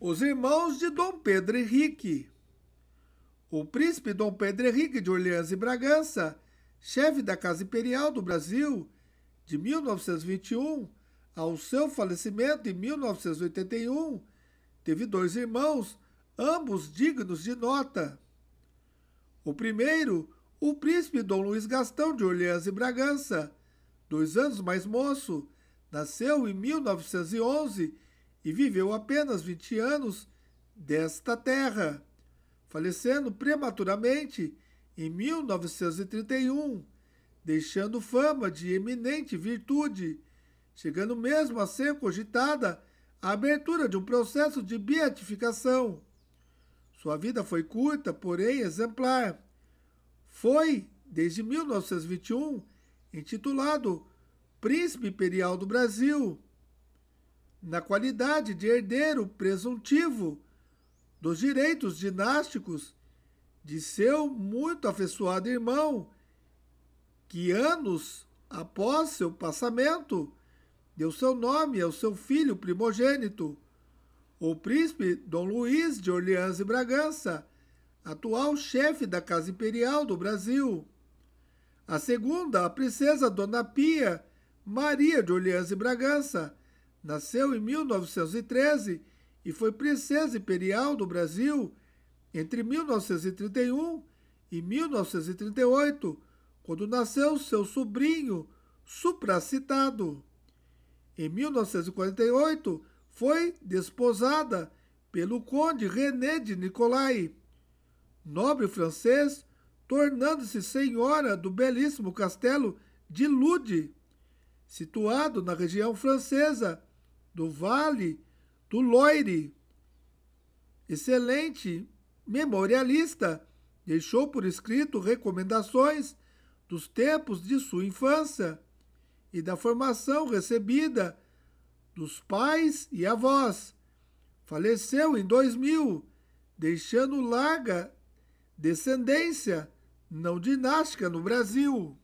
Os irmãos de Dom Pedro Henrique. O príncipe Dom Pedro Henrique de Orleans e Bragança, chefe da Casa Imperial do Brasil, de 1921 ao seu falecimento em 1981, teve dois irmãos, ambos dignos de nota. O primeiro, o príncipe Dom Luiz Gastão de Orleans e Bragança, dois anos mais moço, nasceu em 1911 e viveu apenas 20 anos desta terra, falecendo prematuramente em 1931, deixando fama de eminente virtude, chegando mesmo a ser cogitada a abertura de um processo de beatificação. Sua vida foi curta, porém exemplar. Foi, desde 1921, intitulado Príncipe Imperial do Brasil na qualidade de herdeiro presuntivo dos direitos dinásticos de seu muito afeiçoado irmão, que anos após seu passamento deu seu nome ao seu filho primogênito, o príncipe Dom Luiz de Orleans e Bragança, atual chefe da Casa Imperial do Brasil. A segunda, a princesa Dona Pia Maria de Orleans e Bragança, Nasceu em 1913 e foi princesa imperial do Brasil entre 1931 e 1938, quando nasceu seu sobrinho supracitado. Em 1948, foi desposada pelo conde René de Nicolai, nobre francês, tornando-se senhora do belíssimo castelo de Lude, situado na região francesa do Vale do Loire. Excelente memorialista, deixou por escrito recomendações dos tempos de sua infância e da formação recebida dos pais e avós. Faleceu em 2000, deixando larga descendência não dinástica no Brasil.